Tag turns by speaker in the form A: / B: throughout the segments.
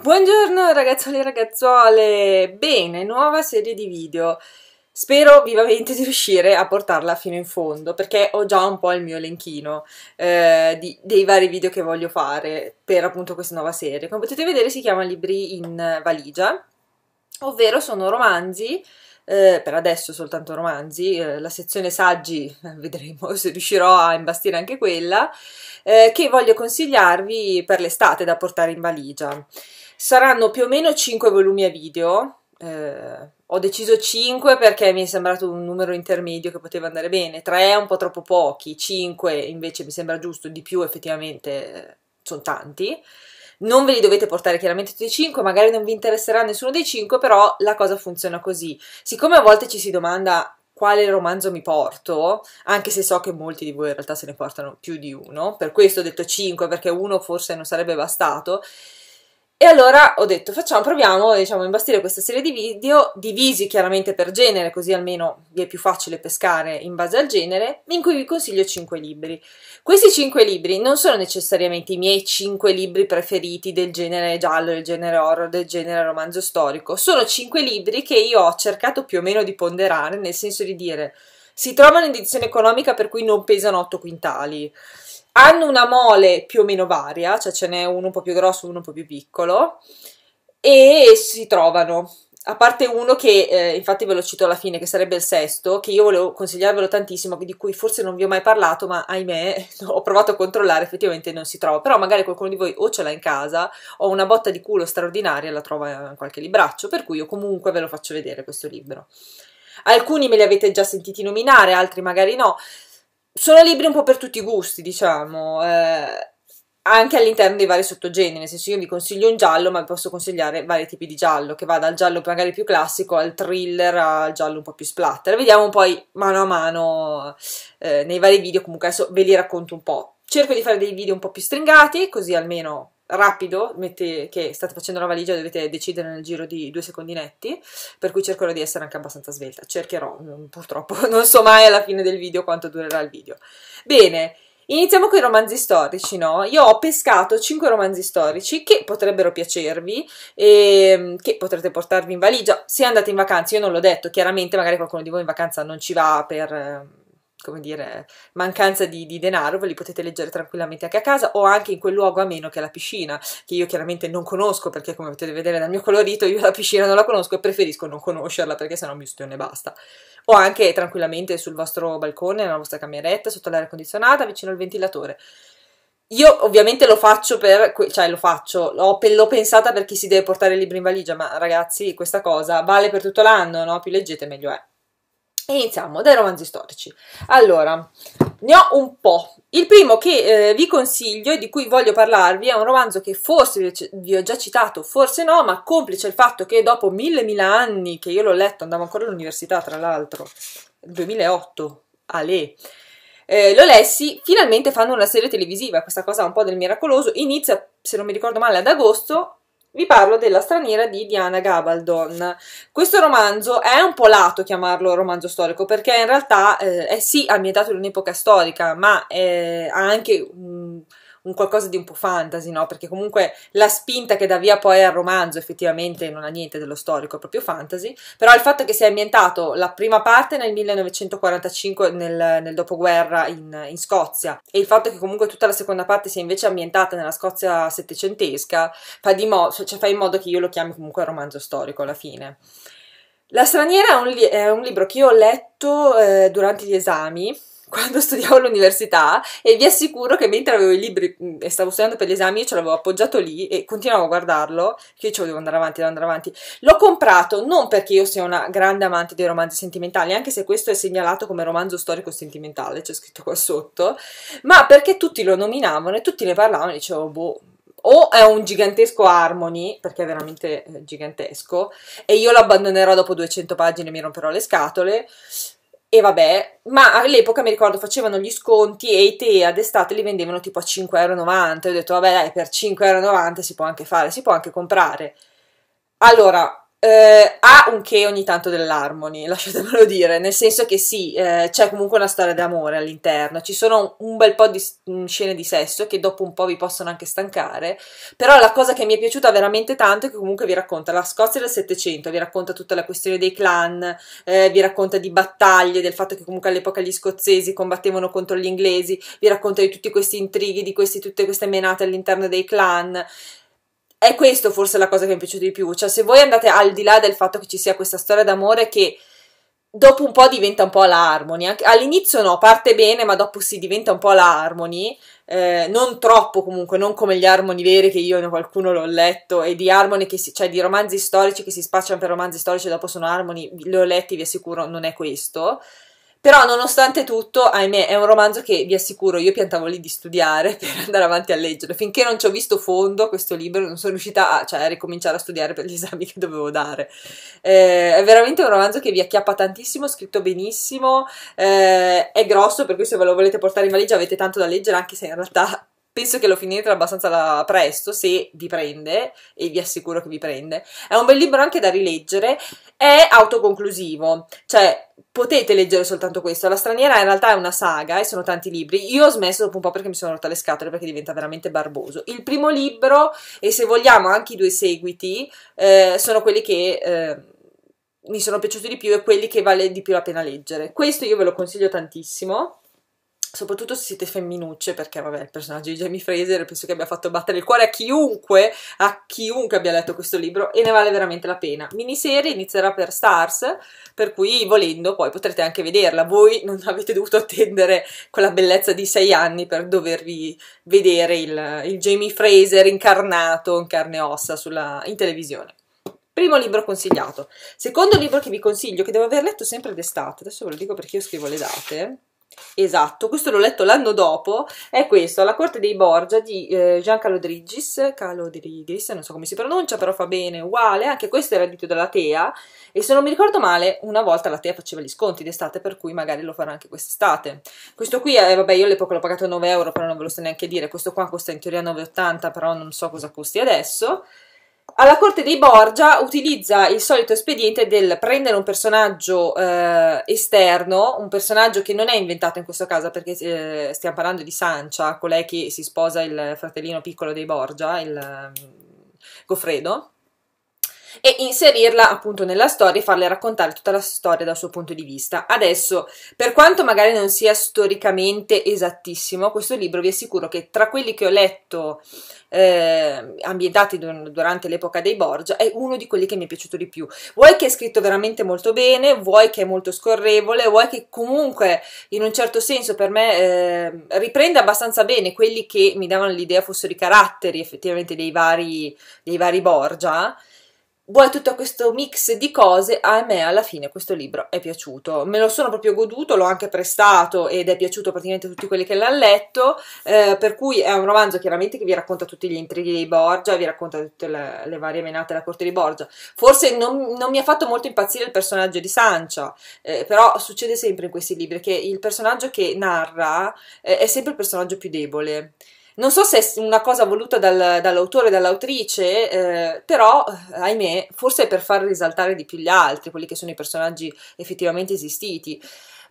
A: Buongiorno ragazzoli e ragazzuole, bene, nuova serie di video. Spero vivamente di riuscire a portarla fino in fondo perché ho già un po' il mio elenchino eh, di, dei vari video che voglio fare per appunto questa nuova serie. Come potete vedere si chiama Libri in valigia, ovvero sono romanzi eh, per adesso soltanto romanzi, eh, la sezione saggi eh, vedremo se riuscirò a imbastire anche quella, eh, che voglio consigliarvi per l'estate da portare in valigia. Saranno più o meno 5 volumi a video. Eh, ho deciso 5 perché mi è sembrato un numero intermedio che poteva andare bene. 3 è un po' troppo pochi, 5 invece mi sembra giusto, di più effettivamente eh, sono tanti. Non ve li dovete portare chiaramente tutti e 5, magari non vi interesserà nessuno dei 5, però la cosa funziona così. Siccome a volte ci si domanda quale romanzo mi porto, anche se so che molti di voi in realtà se ne portano più di uno, per questo ho detto 5 perché uno forse non sarebbe bastato. E allora ho detto, facciamo, proviamo, diciamo, a imbastire questa serie di video, divisi chiaramente per genere, così almeno vi è più facile pescare in base al genere, in cui vi consiglio 5 libri. Questi 5 libri non sono necessariamente i miei 5 libri preferiti del genere giallo, del genere horror, del genere romanzo storico, sono 5 libri che io ho cercato più o meno di ponderare, nel senso di dire si trovano in edizione economica per cui non pesano 8 quintali. Hanno una mole più o meno varia, cioè ce n'è uno un po' più grosso, e uno un po' più piccolo, e si trovano. A parte uno che, eh, infatti ve lo cito alla fine, che sarebbe il sesto, che io volevo consigliarvelo tantissimo, di cui forse non vi ho mai parlato, ma ahimè ho provato a controllare, effettivamente non si trova. Però magari qualcuno di voi o ce l'ha in casa, o una botta di culo straordinaria, la trova in qualche libraccio, per cui io comunque ve lo faccio vedere questo libro. Alcuni me li avete già sentiti nominare, altri magari no. Sono libri un po' per tutti i gusti, diciamo. Eh, anche all'interno dei vari sottogeneri, nel senso io vi consiglio un giallo, ma vi posso consigliare vari tipi di giallo, che va dal giallo magari più classico al thriller al giallo un po' più splatter. Vediamo poi mano a mano eh, nei vari video, comunque adesso ve li racconto un po'. Cerco di fare dei video un po' più stringati, così almeno rapido, mette, che state facendo la valigia dovete decidere nel giro di due secondi netti, per cui cercherò di essere anche abbastanza svelta, cercherò, mm, purtroppo non so mai alla fine del video quanto durerà il video. Bene, iniziamo con i romanzi storici, no? Io ho pescato 5 romanzi storici che potrebbero piacervi e ehm, che potrete portarvi in valigia se andate in vacanza, io non l'ho detto, chiaramente magari qualcuno di voi in vacanza non ci va per ehm, come dire, mancanza di, di, denaro, ve li potete leggere tranquillamente anche a casa o anche in quel luogo a meno che è la piscina, che io chiaramente non conosco perché come potete vedere dal mio colorito io la piscina non la conosco e preferisco non conoscerla perché sennò mi studio e basta. O anche tranquillamente sul vostro balcone, nella vostra cameretta, sotto l'aria condizionata, vicino al ventilatore. Io ovviamente lo faccio per, cioè lo faccio, l'ho, l'ho, pensata per chi si deve portare i libri in valigia, ma ragazzi questa cosa vale per tutto l'anno, no? Più leggete meglio è. Iniziamo dai romanzi storici. Allora, ne ho un po'. Il primo che eh, vi consiglio e di cui voglio parlarvi è un romanzo che forse vi ho già citato, forse no, ma complice il fatto che dopo mille mila anni che io l'ho letto, andavo ancora all'università tra l'altro, 2008, Ale, eh, lo lessi, finalmente fanno una serie televisiva, questa cosa è un po' del miracoloso, inizia, se non mi ricordo male, ad agosto vi parlo della straniera di Diana Gabaldon. Questo romanzo è un po' lato chiamarlo romanzo storico perché in realtà eh, è sì ambientato in un'epoca storica, ma eh, ha anche un un qualcosa di un po' fantasy, no? Perché comunque la spinta che dà via poi al romanzo effettivamente non ha niente dello storico, è proprio fantasy, però il fatto che sia ambientato la prima parte nel 1945 nel, nel dopoguerra in, in, Scozia e il fatto che comunque tutta la seconda parte sia invece ambientata nella Scozia settecentesca fa, cioè, cioè fa in modo che io lo chiami comunque romanzo storico alla fine. La straniera è un, li è un libro che io ho letto eh, durante gli esami quando studiavo all'università e vi assicuro che mentre avevo i libri mm, e stavo studiando per gli esami ce l'avevo appoggiato lì e continuavo a guardarlo che ci volevo andare avanti, andare avanti l'ho comprato non perché io sia una grande amante dei romanzi sentimentali anche se questo è segnalato come romanzo storico sentimentale c'è scritto qua sotto ma perché tutti lo nominavano e tutti ne parlavano e dicevo boh o è un gigantesco Harmony, perché è veramente eh, gigantesco, e io lo abbandonerò dopo 200 pagine e mi romperò le scatole, e vabbè, ma all'epoca mi ricordo facevano gli sconti e i tè ad estate li vendevano tipo a 5,90€. Io ho detto, vabbè, dai, per euro si può anche fare, si può anche comprare. Allora, eh, ha un che ogni tanto dell'harmony, lasciatemelo dire, nel senso che sì, eh, c'è comunque una storia d'amore all'interno, ci sono un bel po' di mm, scene di sesso che dopo un po' vi possono anche stancare, però la cosa che mi è piaciuta veramente tanto è che comunque vi racconta la Scozia del Settecento, vi racconta tutta la questione dei clan, eh, vi racconta di battaglie, del fatto che comunque all'epoca gli scozzesi combattevano contro gli inglesi, vi racconta di tutti questi intrighi, di questi, tutte queste menate all'interno dei clan, è questo forse la cosa che mi è piaciuta di più, cioè se voi andate al di là del fatto che ci sia questa storia d'amore che dopo un po' diventa un po' la Harmony, all'inizio no, parte bene ma dopo si diventa un po' la Harmony, eh, non troppo comunque, non come gli Harmony veri che io qualcuno l'ho letto e di Harmony che si, cioè di romanzi storici che si spacciano per romanzi storici e dopo sono Harmony, li ho letti vi assicuro non è questo, però, nonostante tutto, ahimè, è un romanzo che vi assicuro io piantavo lì di studiare per andare avanti a leggere. Finché non ci ho visto fondo questo libro, non sono riuscita a, cioè, a ricominciare a studiare per gli esami che dovevo dare. Eh, è veramente un romanzo che vi acchiappa tantissimo, scritto benissimo, eh, è grosso, per cui se ve lo volete portare in valigia avete tanto da leggere, anche se in realtà penso che lo finirete abbastanza presto se vi prende e vi assicuro che vi prende. È un bel libro anche da rileggere, è autoconclusivo, cioè potete leggere soltanto questo. La straniera in realtà è una saga e sono tanti libri. Io ho smesso dopo un po' perché mi sono rotta le scatole perché diventa veramente barboso. Il primo libro e se vogliamo anche i due seguiti eh, sono quelli che eh, mi sono piaciuti di più e quelli che vale di più la pena leggere. Questo io ve lo consiglio tantissimo soprattutto se siete femminucce, perché vabbè, il personaggio di Jamie Fraser penso che abbia fatto battere il cuore a chiunque, a chiunque abbia letto questo libro e ne vale veramente la pena. Miniserie inizierà per Stars, per cui volendo poi potrete anche vederla. Voi non avete dovuto attendere quella bellezza di sei anni per dovervi vedere il, il Jamie Fraser incarnato in carne e ossa sulla, in televisione. Primo libro consigliato. Secondo libro che vi consiglio, che devo aver letto sempre d'estate, adesso ve lo dico perché io scrivo le date, Esatto, questo l'ho letto l'anno dopo, è questo, alla corte dei Borgia di eh, Gian Calodrigis, Calodrigis, non so come si pronuncia, però fa bene, uguale, anche questo era edito dalla Tea e se non mi ricordo male una volta la Tea faceva gli sconti d'estate per cui magari lo farà anche quest'estate. Questo qui, eh, vabbè io all'epoca l'ho pagato 9 euro però non ve lo so neanche dire, questo qua costa in teoria 9,80 però non so cosa costi adesso. Alla corte dei Borgia utilizza il solito espediente del prendere un personaggio eh, esterno, un personaggio che non è inventato in questo caso perché eh, stiamo parlando di Sancia, colei che si sposa il fratellino piccolo dei Borgia, il um, Goffredo, e inserirla appunto nella storia e farle raccontare tutta la storia dal suo punto di vista. Adesso, per quanto magari non sia storicamente esattissimo, questo libro vi assicuro che tra quelli che ho letto eh, ambientati durante l'epoca dei Borgia è uno di quelli che mi è piaciuto di più. Vuoi che è scritto veramente molto bene, vuoi che è molto scorrevole, vuoi che comunque in un certo senso per me eh, riprende abbastanza bene quelli che mi davano l'idea fossero i caratteri effettivamente dei vari, dei vari Borgia vuoi tutto questo mix di cose, a me alla fine questo libro è piaciuto, me lo sono proprio goduto, l'ho anche prestato ed è piaciuto praticamente a tutti quelli che l'hanno letto, eh, per cui è un romanzo chiaramente che vi racconta tutti gli intrighi di Borgia, vi racconta tutte le, le varie menate alla corte di Borgia, forse non, non, mi ha fatto molto impazzire il personaggio di Sancia, eh, però succede sempre in questi libri che il personaggio che narra eh, è sempre il personaggio più debole. Non so se è una cosa voluta dal, dall'autore e dall'autrice, eh, però, eh, ahimè, forse è per far risaltare di più gli altri, quelli che sono i personaggi effettivamente esistiti.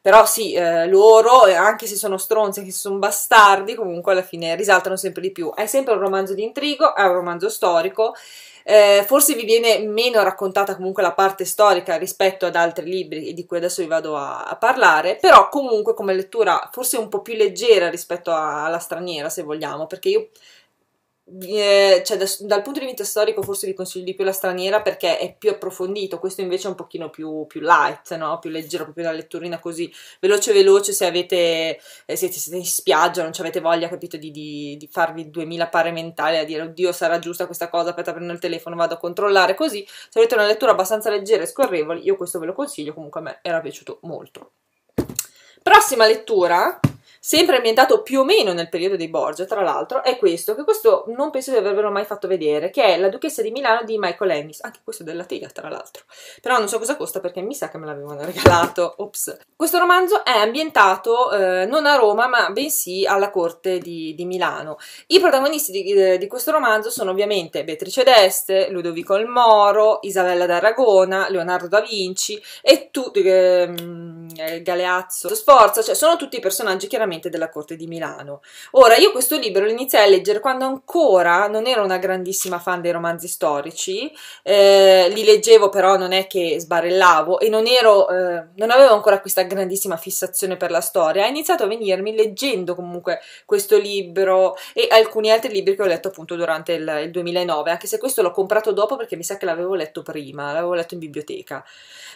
A: Però sì, eh, loro, eh, anche se sono stronzi, anche se sono bastardi, comunque alla fine risaltano sempre di più. È sempre un romanzo di intrigo, è un romanzo storico. Eh, forse vi viene meno raccontata comunque la parte storica rispetto ad altri libri di cui adesso vi vado a, a parlare, però comunque come lettura forse un po' più leggera rispetto a, alla straniera, se vogliamo, perché io eh, cioè da, dal punto di vista storico forse vi consiglio di più la straniera perché è più approfondito, questo invece è un pochino più, più light, no? più leggero, proprio una letturina così veloce veloce se avete, eh, siete, siete, in spiaggia, non avete voglia capito di, di, di, farvi duemila pare mentali a dire oddio sarà giusta questa cosa, aspetta prendo il telefono, vado a controllare così, se avete una lettura abbastanza leggera e scorrevole io questo ve lo consiglio, comunque a me era piaciuto molto. Prossima lettura sempre ambientato più o meno nel periodo dei Borgia, tra l'altro, è questo, che questo non penso di avervelo mai fatto vedere, che è La duchessa di Milano di Michael Ennis, anche questo della Tega, tra l'altro, però non so cosa costa perché mi sa che me l'avevano regalato, ops. Questo romanzo è ambientato eh, non a Roma, ma bensì alla corte di, di Milano. I protagonisti di, eh, di, questo romanzo sono ovviamente Beatrice d'Este, Ludovico il Moro, Isabella d'Aragona, Leonardo da Vinci e tu, eh, Galeazzo Sforza, cioè sono tutti personaggi chiaramente sicuramente della corte di Milano. Ora, io questo libro lo iniziai a leggere quando ancora non ero una grandissima fan dei romanzi storici, eh, li leggevo però non è che sbarellavo e non, ero, eh, non avevo ancora questa grandissima fissazione per la storia, ha iniziato a venirmi leggendo comunque questo libro e alcuni altri libri che ho letto appunto durante il, il 2009, anche se questo l'ho comprato dopo perché mi sa che l'avevo letto prima, l'avevo letto in biblioteca.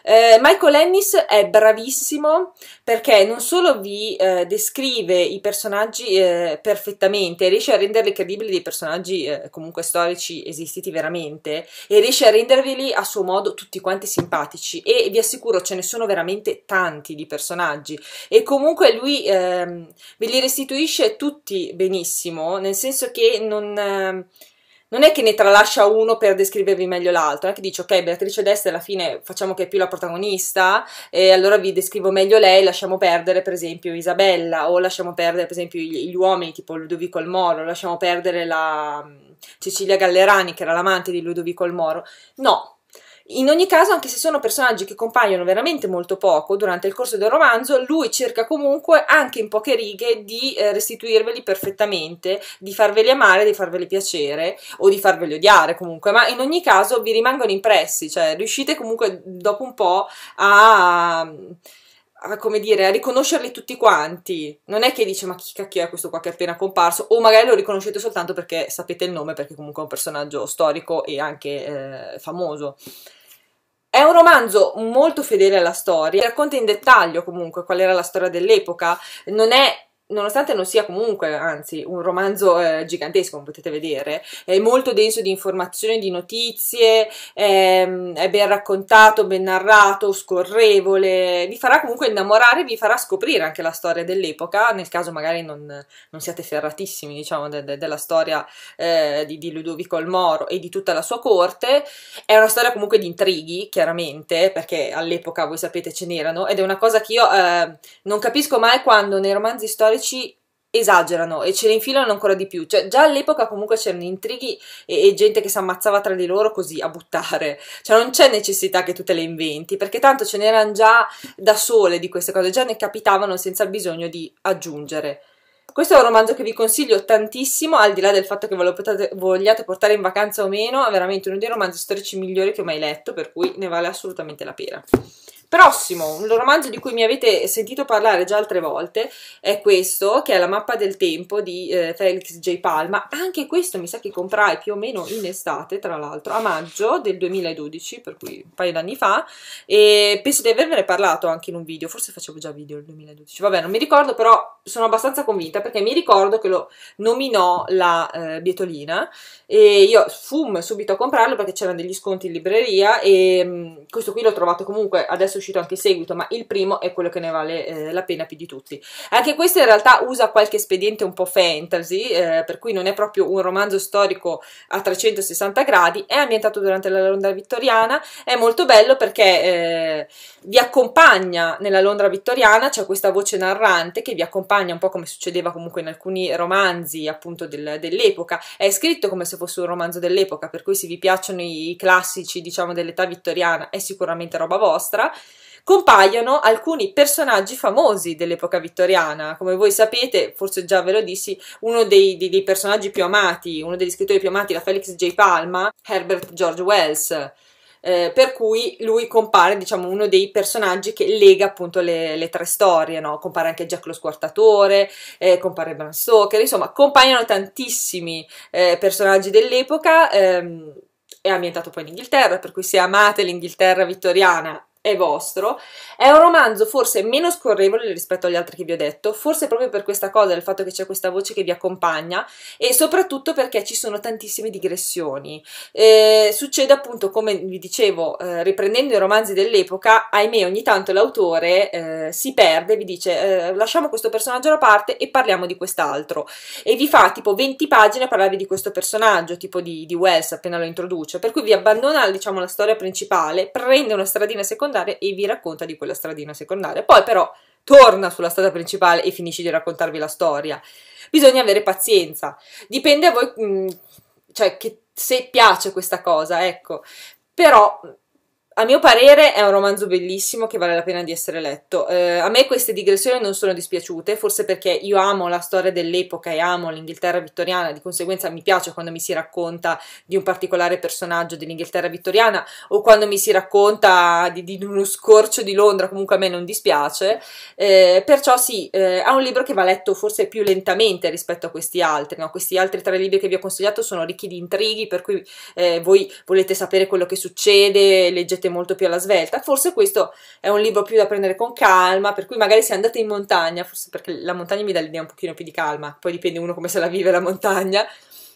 A: Eh, Michael Ennis è bravissimo perché non solo vi eh, descrive scrive i personaggi eh, perfettamente, riesce a renderli credibili dei personaggi eh, comunque storici esistiti veramente e riesce a renderveli a suo modo tutti quanti simpatici e vi assicuro ce ne sono veramente tanti di personaggi e comunque lui eh, ve li restituisce tutti benissimo, nel senso che non ehm, non è che ne tralascia uno per descrivervi meglio l'altro, è che dice ok Beatrice d'Este alla fine facciamo che è più la protagonista e allora vi descrivo meglio lei, lasciamo perdere per esempio Isabella o lasciamo perdere per esempio gli, gli uomini tipo Ludovico il Moro, lasciamo perdere la Cecilia Gallerani che era l'amante di Ludovico il Moro, no, in ogni caso, anche se sono personaggi che compaiono veramente molto poco durante il corso del romanzo, lui cerca comunque, anche in poche righe, di eh, restituirveli perfettamente, di farveli amare, di farveli piacere o di farveli odiare comunque, ma in ogni caso vi rimangono impressi, cioè riuscite comunque dopo un po' a Ah, come dire, a riconoscerli tutti quanti. Non è che dice ma chi cacchio è questo qua che è appena comparso, o magari lo riconoscete soltanto perché sapete il nome, perché comunque è un personaggio storico e anche eh, famoso. È un romanzo molto fedele alla storia, racconta in dettaglio comunque qual era la storia dell'epoca, non è nonostante non sia comunque, anzi, un romanzo eh, gigantesco, come potete vedere, è molto denso di informazioni, di notizie, è, ehm, è, ben raccontato, ben narrato, scorrevole, vi farà comunque innamorare, vi farà scoprire anche la storia dell'epoca, nel caso magari non, non siate ferratissimi, diciamo, de, de, della storia eh, di, di, Ludovico il Moro e di tutta la sua corte. È una storia comunque di intrighi, chiaramente, perché all'epoca, voi sapete, ce n'erano, ed è una cosa che io eh, non capisco mai quando nei romanzi storici storici esagerano e ce ne infilano ancora di più. Cioè, già all'epoca comunque c'erano intrighi e, e, gente che si ammazzava tra di loro così a buttare. Cioè, non c'è necessità che tu te le inventi, perché tanto ce n'erano già da sole di queste cose, già ne capitavano senza bisogno di aggiungere. Questo è un romanzo che vi consiglio tantissimo, al di là del fatto che ve lo potete, vogliate portare in vacanza o meno, è veramente uno dei romanzi storici migliori che ho mai letto, per cui ne vale assolutamente la pena. Prossimo, un romanzo di cui mi avete sentito parlare già altre volte, è questo, che è La mappa del tempo di eh, Felix J. Palma. Anche questo mi sa che comprai più o meno in estate, tra l'altro, a maggio del 2012, per cui un paio d'anni fa, e penso di avervene parlato anche in un video, forse facevo già video nel 2012, vabbè, non mi ricordo, però sono abbastanza convinta perché mi ricordo che lo nominò la eh, Bietolina e io fum subito a comprarlo perché c'erano degli sconti in libreria e mh, mm, questo qui l'ho trovato comunque adesso uscito anche in seguito, ma il primo è quello che ne vale eh, la pena più di tutti. Anche questo in realtà usa qualche espediente un po' fantasy, eh, per cui non è proprio un romanzo storico a 360 gradi, è ambientato durante la Londra vittoriana, è molto bello perché eh, vi accompagna nella Londra vittoriana, c'è questa voce narrante che vi accompagna un po' come succedeva comunque in alcuni romanzi appunto del, dell'epoca, è scritto come se fosse un romanzo dell'epoca, per cui se vi piacciono i classici diciamo dell'età vittoriana è sicuramente roba vostra, compaiono alcuni personaggi famosi dell'epoca vittoriana. Come voi sapete, forse già ve lo dissi, uno dei, dei, dei personaggi più amati, uno degli scrittori più amati la Felix J. Palma, Herbert George Wells. Eh, per cui lui compare, diciamo, uno dei personaggi che lega appunto le, le tre storie, no? Compare anche Jack lo Squartatore, eh, compare Bram Stoker, insomma, compaiono tantissimi eh, personaggi dell'epoca. Ehm, è ambientato poi in Inghilterra, per cui se amate l'Inghilterra vittoriana è vostro. È un romanzo forse meno scorrevole rispetto agli altri che vi ho detto, forse proprio per questa cosa, il fatto che c'è questa voce che vi accompagna e soprattutto perché ci sono tantissime digressioni. Eh, succede appunto, come vi dicevo, eh, riprendendo i romanzi dell'epoca, ahimè ogni tanto l'autore eh, si perde, vi dice eh, lasciamo questo personaggio da parte e parliamo di quest'altro e vi fa tipo 20 pagine a parlarvi di questo personaggio, tipo di, di Wells appena lo introduce, per cui vi abbandona diciamo la storia principale, prende una stradina secondaria secondaria e vi racconta di quella stradina secondaria. Poi però torna sulla strada principale e finisce di raccontarvi la storia. Bisogna avere pazienza. Dipende a voi, mh, mm, cioè, che, se piace questa cosa, ecco. Però a mio parere è un romanzo bellissimo che vale la pena di essere letto. Eh, a me queste digressioni non sono dispiaciute, forse perché io amo la storia dell'epoca e amo l'Inghilterra vittoriana, di conseguenza mi piace quando mi si racconta di un particolare personaggio dell'Inghilterra vittoriana o quando mi si racconta di, di, uno scorcio di Londra, comunque a me non dispiace. Eh, perciò sì, eh, è un libro che va letto forse più lentamente rispetto a questi altri. No? Questi altri tre libri che vi ho consigliato sono ricchi di intrighi, per cui eh, voi volete sapere quello che succede, leggete uscite molto più alla svelta. Forse questo è un libro più da prendere con calma, per cui magari se andate in montagna, forse perché la montagna mi dà l'idea un pochino più di calma, poi dipende uno come se la vive la montagna.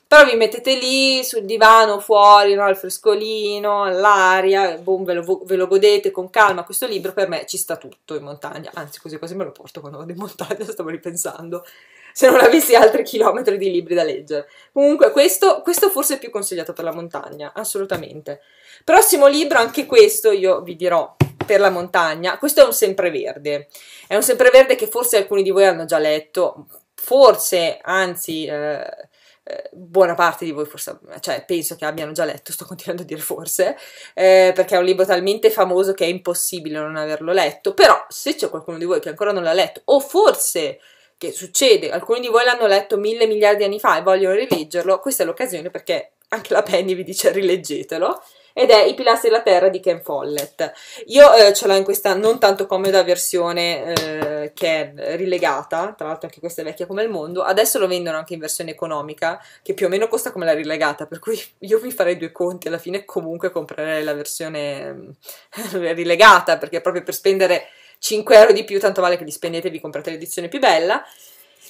A: Però vi mettete lì sul divano, fuori, no, al frescolino, all'aria, boom, ve, lo, ve lo godete con calma. Questo libro per me ci sta tutto in montagna, anzi così quasi me lo porto quando vado in montagna, stavo ripensando se non avessi altri chilometri di libri da leggere. Comunque, questo, questo forse è più consigliato per la montagna, assolutamente. Prossimo libro, anche questo io vi dirò per la montagna. Questo è un sempreverde. È un sempreverde che forse alcuni di voi hanno già letto, forse, anzi. Eh, eh buona parte di voi forse, cioè penso che abbiano già letto, sto continuando a dire forse, eh, perché è un libro talmente famoso che è impossibile non averlo letto, però se c'è qualcuno di voi che ancora non l'ha letto o forse che succede, alcuni di voi l'hanno letto mille miliardi di anni fa e vogliono rileggerlo, questa è l'occasione perché anche la Penny vi dice rileggetelo ed è I pilastri della terra di Ken Follett. Io eh, ce l'ho in questa non tanto comoda versione eh, che è rilegata, tra l'altro anche questa è vecchia come il mondo, adesso lo vendono anche in versione economica, che più o meno costa come la rilegata, per cui io vi farei due conti, alla fine comunque comprerei la versione eh, rilegata, perché proprio per spendere 5 euro di più, tanto vale che li spendete e vi comprate l'edizione più bella.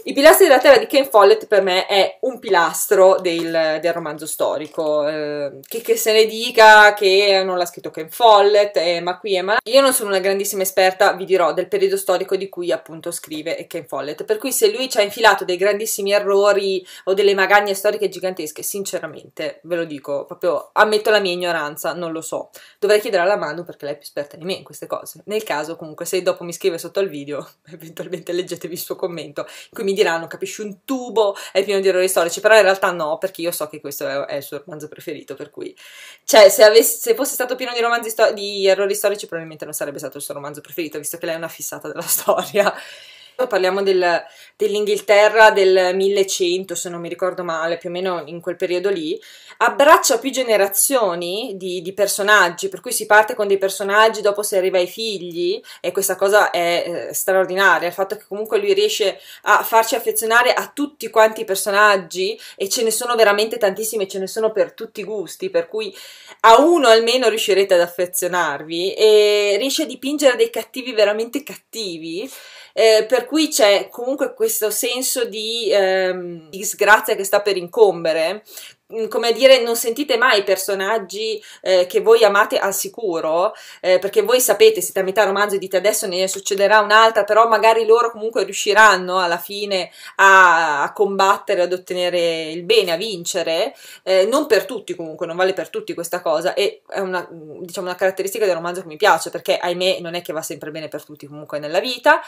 A: I pilastri della terra di Ken Follett per me è un pilastro del, del romanzo storico, eh, che, che, se ne dica che non l'ha scritto Ken Follett, eh, ma qui è ma Io non sono una grandissima esperta, vi dirò, del periodo storico di cui appunto scrive Ken Follett, per cui se lui ci ha infilato dei grandissimi errori o delle magagne storiche gigantesche, sinceramente ve lo dico, proprio ammetto la mia ignoranza, non lo so. Dovrei chiedere alla Manu perché lei è più esperta di me in queste cose. Nel caso comunque se dopo mi scrive sotto il video, eventualmente leggetevi il suo commento in cui mi mi diranno capisci un tubo, è pieno di errori storici, però in realtà no, perché io so che questo è, è il suo romanzo preferito, per cui, cioè, se, avessi, se fosse stato pieno di, romanzi sto- di errori storici probabilmente non sarebbe stato il suo romanzo preferito, visto che lei è una fissata della storia. Parliamo del, dell'Inghilterra del 1100, se non mi ricordo male, più o meno in quel periodo lì, abbraccia più generazioni di, di personaggi, per cui si parte con dei personaggi, dopo si arriva ai figli e questa cosa è eh, straordinaria, il fatto che comunque lui riesce a farci affezionare a tutti quanti i personaggi e ce ne sono veramente tantissimi, ce ne sono per tutti i gusti, per cui a uno almeno riuscirete ad affezionarvi e riesce a dipingere dei cattivi veramente cattivi, eh, per cui c'è comunque questo questo senso di ehm, disgrazia che sta per incombere, mm, come a dire, non sentite mai personaggi eh, che voi amate al sicuro, eh, perché voi sapete, siete a metà romanzo e dite adesso ne succederà un'altra, però magari loro comunque riusciranno alla fine a, a combattere, ad ottenere il bene, a vincere. Eh, non per tutti comunque, non vale per tutti questa cosa, e è una, diciamo, una caratteristica del romanzo che mi piace, perché ahimè non è che va sempre bene per tutti comunque nella vita.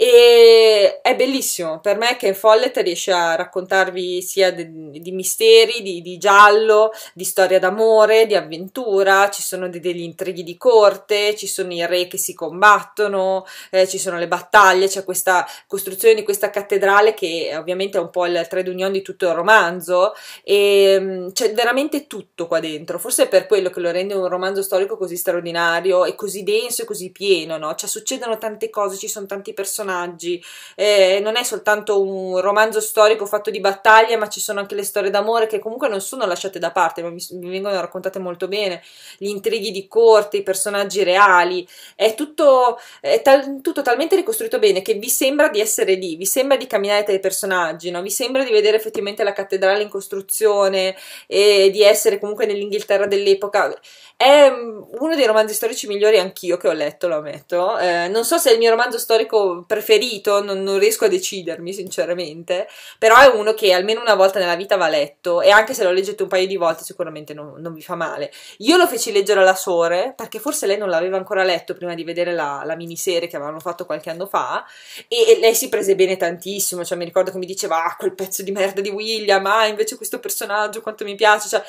A: E è bellissimo per me che Follett riesce a raccontarvi sia di, di misteri, di, di, giallo, di storia d'amore, di avventura, ci sono de, degli intrighi di corte, ci sono i re che si combattono, eh, ci sono le battaglie, c'è questa costruzione di questa cattedrale che ovviamente è un po' il trade union di tutto il romanzo e ehm, c'è veramente tutto qua dentro, forse è per quello che lo rende un romanzo storico così straordinario e così denso e così pieno, no? Cioè succedono tante cose, ci sono tanti personaggi personaggi, eh, non è soltanto un romanzo storico fatto di battaglie, ma ci sono anche le storie d'amore che comunque non sono lasciate da parte, ma mi, mi vengono raccontate molto bene, gli intrighi di corte, i personaggi reali, è tutto, è tal, tutto talmente ricostruito bene che vi sembra di essere lì, vi sembra di camminare tra i personaggi, no? vi sembra di vedere effettivamente la cattedrale in costruzione e di essere comunque nell'Inghilterra dell'epoca. È mm, uno dei romanzi storici migliori anch'io che ho letto, lo ammetto. Eh, non so se è il mio romanzo storico preferito preferito, non, non, riesco a decidermi sinceramente, però è uno che almeno una volta nella vita va letto e anche se lo leggete un paio di volte sicuramente non, non vi fa male. Io lo feci leggere alla Sore perché forse lei non l'aveva ancora letto prima di vedere la, la miniserie che avevano fatto qualche anno fa e, e, lei si prese bene tantissimo, cioè mi ricordo che mi diceva ah quel pezzo di merda di William, ah invece questo personaggio quanto mi piace, cioè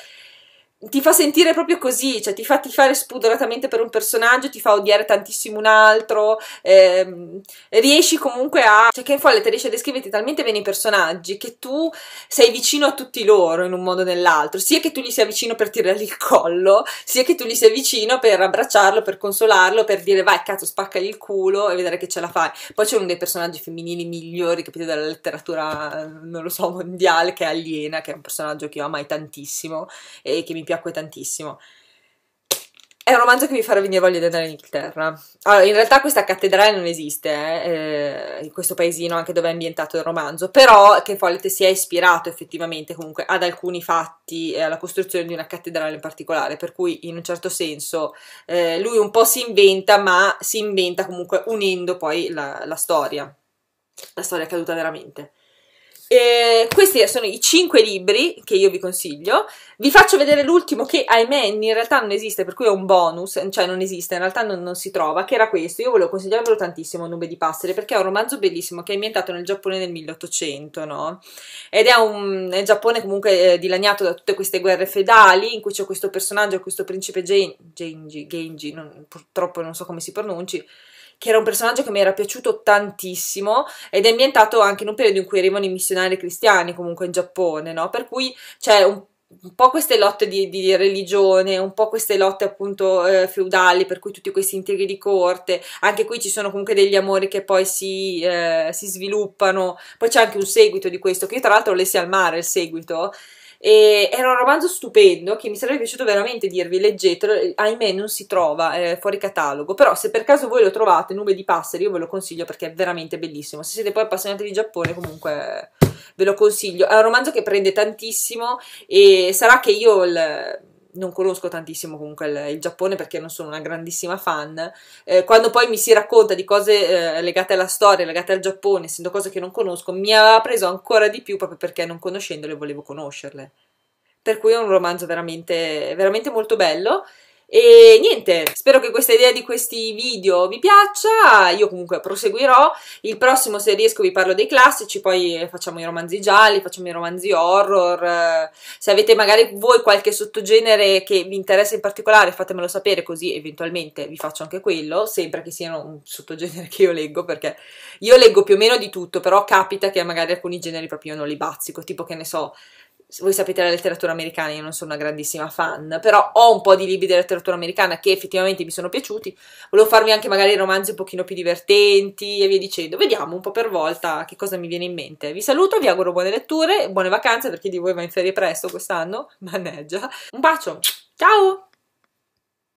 A: ti fa sentire proprio così, cioè ti fa tifare spudoratamente per un personaggio, ti fa odiare tantissimo un altro, ehm, riesci comunque a... cioè Ken Follett riesce a descriverti talmente bene i personaggi che tu sei vicino a tutti loro in un modo o nell'altro, sia che tu gli sia vicino per tirargli il collo, sia che tu gli sia vicino per abbracciarlo, per consolarlo, per dire vai cazzo spaccagli il culo e vedere che ce la fai. Poi c'è uno dei personaggi femminili migliori, capito, della letteratura, non lo so, mondiale, che è Aliena, che è un personaggio che io amai tantissimo e che mi piace piacque tantissimo. È un romanzo che mi farà venire voglia di andare in Inghilterra. Allora, in realtà questa cattedrale non esiste, eh, in questo paesino anche dove è ambientato il romanzo, però che Follett si è ispirato effettivamente comunque ad alcuni fatti e alla costruzione di una cattedrale in particolare, per cui in un certo senso eh, lui un po' si inventa, ma si inventa comunque unendo poi la, la storia, la storia accaduta veramente. Eh, questi sono i 5 libri che io vi consiglio. Vi faccio vedere l'ultimo che, ahimè, in realtà non esiste, per cui è un bonus, cioè non esiste, in realtà non, non si trova, che era questo. Io volevo consigliarvelo tantissimo, Nube di Passere, perché è un romanzo bellissimo che è ambientato nel Giappone nel 1800, no? Ed è un è Giappone comunque eh, dilaniato da tutte queste guerre fedali, in cui c'è questo personaggio, questo principe Genji, Genji, Genji non, purtroppo non so come si pronunci, che era un personaggio che mi era piaciuto tantissimo ed è ambientato anche in un periodo in cui arrivano i missionari cristiani comunque in Giappone, no? Per cui c'è un un po' queste lotte di, di, religione, un po' queste lotte appunto eh, feudali, per cui tutti questi intrighi di corte, anche qui ci sono comunque degli amori che poi si, eh, si sviluppano, poi c'è anche un seguito di questo, che io tra l'altro lessi al mare il seguito, e era un romanzo stupendo che mi sarebbe piaciuto veramente dirvi, leggetelo, eh, ahimè non si trova, è eh, fuori catalogo, però se per caso voi lo trovate, Nube di Passeri, io ve lo consiglio perché è veramente bellissimo, se siete poi appassionati di Giappone comunque eh, ve lo consiglio, è un romanzo che prende tantissimo e sarà che io il non conosco tantissimo comunque il, il, Giappone perché non sono una grandissima fan. Eh, quando poi mi si racconta di cose eh, legate alla storia, legate al Giappone, essendo cose che non conosco, mi ha preso ancora di più proprio perché non conoscendole volevo conoscerle. Per cui è un romanzo veramente, veramente molto bello. E niente, spero che questa idea di questi video vi piaccia, io comunque proseguirò, il prossimo se riesco vi parlo dei classici, poi facciamo i romanzi gialli, facciamo i romanzi horror, eh, se avete magari voi qualche sottogenere che vi interessa in particolare fatemelo sapere così eventualmente vi faccio anche quello, sempre che siano un sottogenere che io leggo perché io leggo più o meno di tutto, però capita che magari alcuni generi proprio io non li bazzico, tipo che ne so, voi sapete la letteratura americana, io non sono una grandissima fan, però ho un po' di libri di letteratura americana che effettivamente mi sono piaciuti, volevo farmi anche magari romanzi un pochino più divertenti e via dicendo, vediamo un po' per volta che cosa mi viene in mente. Vi saluto, vi auguro buone letture, buone vacanze per chi di voi va in ferie presto quest'anno, manneggia, un bacio, ciao!